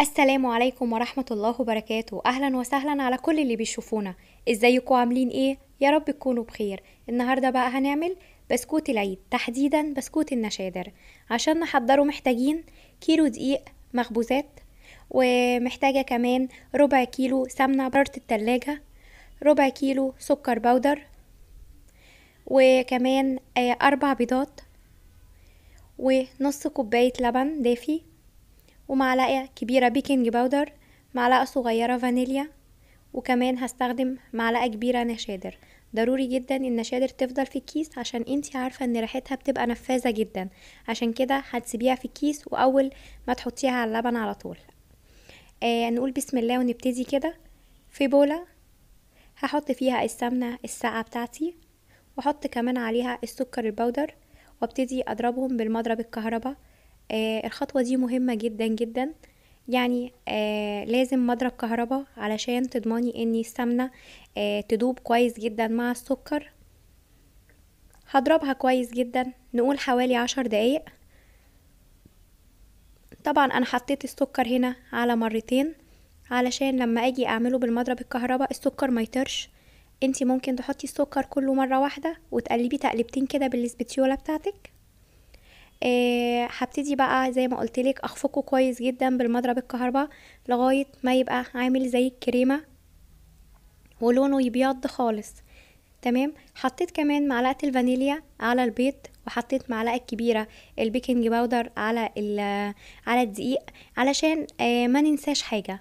السلام عليكم ورحمة الله وبركاته أهلا وسهلا على كل اللي بيشوفونا إزايكوا عاملين ايه يا رب تكونوا بخير النهاردة بقى هنعمل بسكوت العيد تحديدا بسكوت النشادر عشان نحضره محتاجين كيلو دقيق مخبوزات ومحتاجة كمان ربع كيلو سمنة برة التلاجة ربع كيلو سكر بودر وكمان آه، أربع بيضات ونص كوباية لبن دافي ومعلقة كبيرة بيكنج باودر معلقة صغيرة فانيليا وكمان هستخدم معلقة كبيرة نشادر ضروري جدا النشادر تفضل في الكيس عشان انتي عارفة ان ريحتها بتبقى نفاذة جدا عشان كده هتسيبيها في الكيس واول ما تحطيها على اللبن على طول آه نقول بسم الله ونبتدي كده في بولة هحط فيها السمنة الساقعة بتاعتي واحط كمان عليها السكر البودر وابتدي اضربهم بالمضرب الكهرباء آه الخطوة دي مهمة جدا جدا يعني آه لازم مضرب كهرباء علشان تضمني ان السمنة آه تدوب كويس جدا مع السكر هضربها كويس جدا نقول حوالي عشر دقايق طبعا انا حطيت السكر هنا على مرتين علشان لما اجي اعمله بالمضرب الكهرباء السكر ما يطرش انتي ممكن تحطي السكر كله مره واحده وتقلبي تقلبتين كده بالسبتيوله بتاعتك آه، هبتدي بقى زي ما قلتلك اخفقه كويس جدا بالمضرب الكهرباء لغايه ما يبقى عامل زي الكريمه ولونه يبيض خالص تمام حطيت كمان معلقه الفانيليا على البيض وحطيت معلقه كبيره البيكنج باودر على على الدقيق علشان آه، ما ننساش حاجه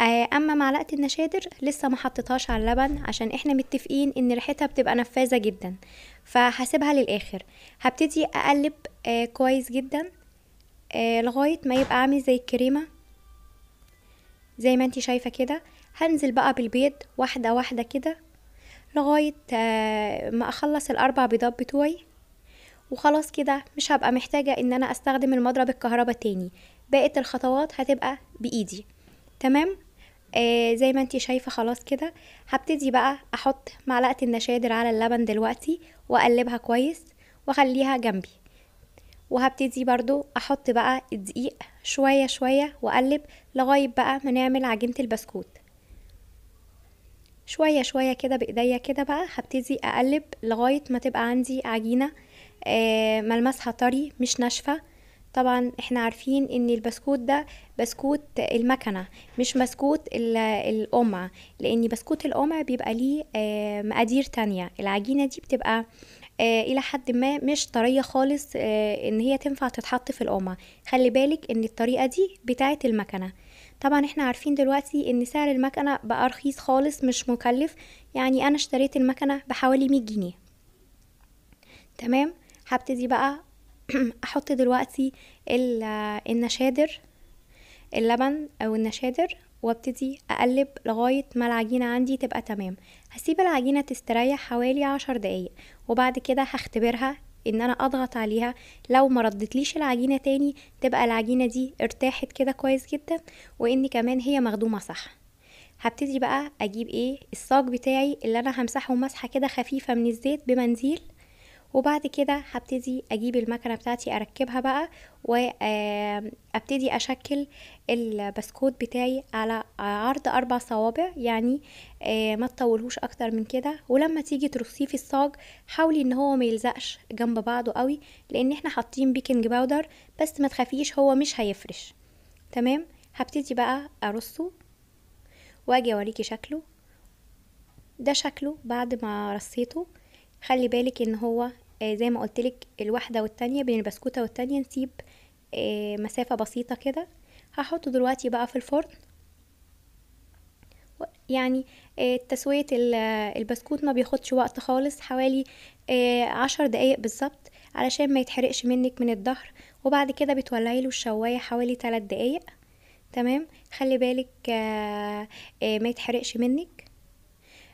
آه، اما معلقه النشادر لسه ما حطيتهاش على اللبن عشان احنا متفقين ان ريحتها بتبقى نفاذه جدا فهسيبها للاخر هبتدي اقلب آه كويس جدا آه لغايه ما يبقى عامل زي الكريمه زي ما انتي شايفه كده هنزل بقى بالبيض واحده واحده كده لغايه آه ما اخلص الاربع بيضات بتوعي وخلاص كده مش هبقى محتاجه ان انا استخدم المضرب الكهرباء تاني باقي الخطوات هتبقى بايدي تمام آه، زي ما انتي شايفة خلاص كده هبتدي بقى احط معلقة النشادر على اللبن دلوقتي واقلبها كويس واخليها جنبي وهبتدي برضو احط بقى الدقيق شوية شوية واقلب لغاية بقى ما نعمل عجينة البسكوت شوية شوية كده بايديا كده بقى هبتدي اقلب لغاية ما تبقى عندي عجينة آه، ملمسها طري مش ناشفة طبعا احنا عارفين ان البسكوت ده بسكوت المكنه مش بسكوت القمع لان بسكوت القمع بيبقى ليه آه، مقادير تانية العجينه دي بتبقى آه، الى حد ما مش طريه خالص آه، ان هي تنفع تتحط في القمع خلي بالك ان الطريقه دي بتاعه المكنه طبعا احنا عارفين دلوقتي ان سعر المكنه بقى رخيص خالص مش مكلف يعني انا اشتريت المكنه بحوالي 100 جنيه تمام هبتدي بقى احط دلوقتي النشادر اللبن او النشادر وابتدي اقلب لغاية ما العجينة عندي تبقى تمام هسيب العجينة تستريح حوالي عشر دقايق وبعد كده هختبرها ان انا اضغط عليها لو ما ردتليش العجينة تاني تبقى العجينة دي ارتاحت كده كويس جدا وان كمان هي مخدومة صح هبتدي بقى اجيب ايه الصاج بتاعي اللي انا همسحه مسحة كده خفيفة من الزيت بمنزيل وبعد كده هبتدي اجيب المكنه بتاعتي اركبها بقى وابتدي اشكل البسكوت بتاعي على عرض اربع صوابع يعني آه، ما تطولهوش اكتر من كده ولما تيجي ترصيه في الصاج حاولي ان هو ما يلزقش جنب بعضه قوي لان احنا حاطين بيكنج باودر بس ما تخافيش هو مش هيفرش تمام هبتدي بقى ارصه واجي اوريكي شكله ده شكله بعد ما رصيته خلي بالك ان هو آه، زي ما قلتلك الواحدة والتانية بين البسكوتة والتانية نسيب آه، مسافة بسيطة كده هحطه دلوقتي بقى في الفرن يعني آه، تسوية البسكوت ما بياخدش وقت خالص حوالي عشر دقايق بالظبط علشان ما يتحرقش منك من الظهر وبعد كده بتولعي له الشواية حوالي تلات دقايق تمام خلي بالك ما يتحرقش منك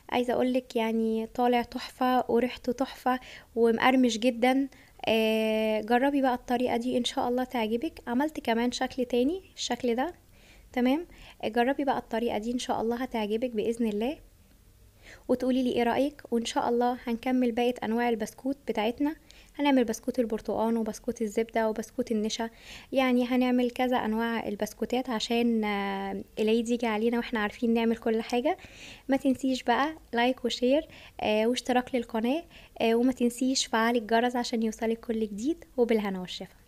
عايزه اقولك يعني طالع تحفه وريحته تحفه ومقرمش جدا آه، جربي بقى الطريقه دي ان شاء الله تعجبك عملت كمان شكل تاني الشكل ده تمام آه، جربي بقى الطريقه دي ان شاء الله هتعجبك باذن الله وتقولي لي ايه رايك وان شاء الله هنكمل باقي انواع البسكوت بتاعتنا هنعمل بسكوت البرتقان وبسكوت الزبدة وبسكوت النشا يعني هنعمل كذا أنواع البسكوتات عشان آه، العيد يجي علينا واحنا عارفين نعمل كل حاجة ما تنسيش بقى لايك وشير آه، واشتراك للقناة آه، وما تنسيش فعال الجرس عشان يوصلك كل جديد وبالهنا والشفا